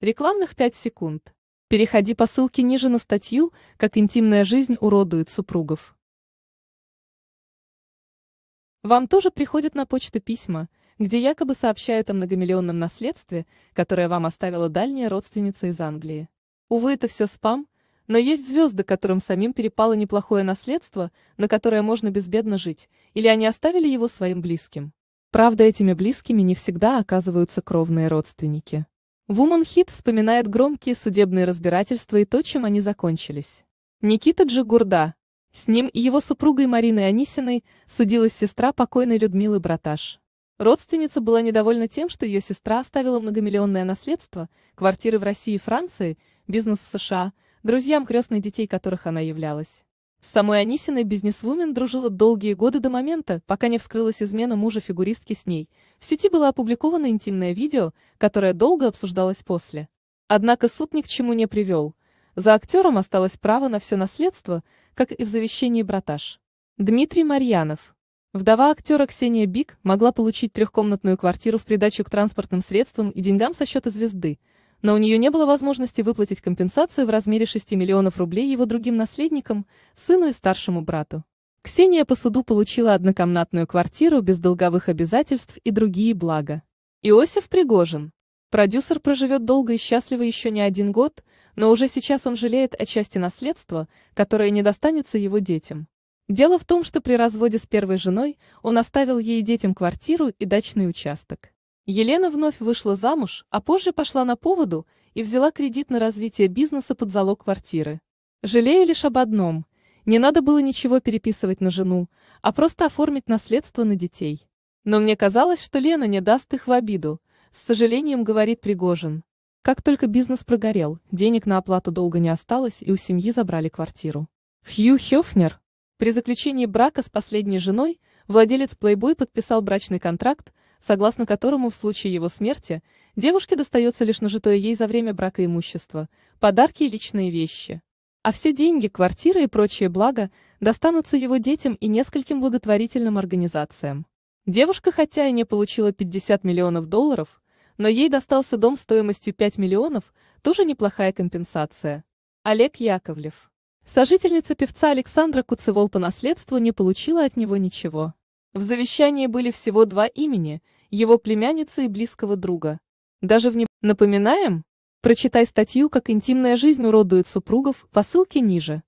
Рекламных 5 секунд. Переходи по ссылке ниже на статью «Как интимная жизнь уродует супругов». Вам тоже приходят на почту письма, где якобы сообщают о многомиллионном наследстве, которое вам оставила дальняя родственница из Англии. Увы, это все спам, но есть звезды, которым самим перепало неплохое наследство, на которое можно безбедно жить, или они оставили его своим близким. Правда, этими близкими не всегда оказываются кровные родственники. Woman Hit вспоминает громкие судебные разбирательства и то, чем они закончились. Никита Джигурда. С ним и его супругой Мариной Анисиной судилась сестра покойной Людмилы Браташ. Родственница была недовольна тем, что ее сестра оставила многомиллионное наследство, квартиры в России и Франции, бизнес в США, друзьям крестной детей которых она являлась. С самой Анисиной бизнесвумен дружила долгие годы до момента, пока не вскрылась измена мужа фигуристки с ней. В сети было опубликовано интимное видео, которое долго обсуждалось после. Однако суд ни к чему не привел. За актером осталось право на все наследство, как и в завещании браташ. Дмитрий Марьянов. Вдова актера Ксения Бик могла получить трехкомнатную квартиру в придачу к транспортным средствам и деньгам со счета звезды – но у нее не было возможности выплатить компенсацию в размере 6 миллионов рублей его другим наследникам, сыну и старшему брату. Ксения по суду получила однокомнатную квартиру без долговых обязательств и другие блага. Иосиф Пригожин. Продюсер проживет долго и счастливо еще не один год, но уже сейчас он жалеет о части наследства, которое не достанется его детям. Дело в том, что при разводе с первой женой он оставил ей детям квартиру и дачный участок. Елена вновь вышла замуж, а позже пошла на поводу и взяла кредит на развитие бизнеса под залог квартиры. Жалею лишь об одном. Не надо было ничего переписывать на жену, а просто оформить наследство на детей. Но мне казалось, что Лена не даст их в обиду, с сожалением говорит Пригожин. Как только бизнес прогорел, денег на оплату долго не осталось и у семьи забрали квартиру. Хью Хёфнер. При заключении брака с последней женой владелец Playboy подписал брачный контракт, согласно которому в случае его смерти девушке достается лишь нажитое ей за время брака имущество, подарки и личные вещи. А все деньги, квартиры и прочие блага достанутся его детям и нескольким благотворительным организациям. Девушка хотя и не получила 50 миллионов долларов, но ей достался дом стоимостью 5 миллионов, тоже неплохая компенсация. Олег Яковлев. Сожительница певца Александра Куцевол по наследству не получила от него ничего. В завещании были всего два имени, его племянницы и близкого друга. Даже в не... Напоминаем? Прочитай статью «Как интимная жизнь уродует супругов» по ссылке ниже.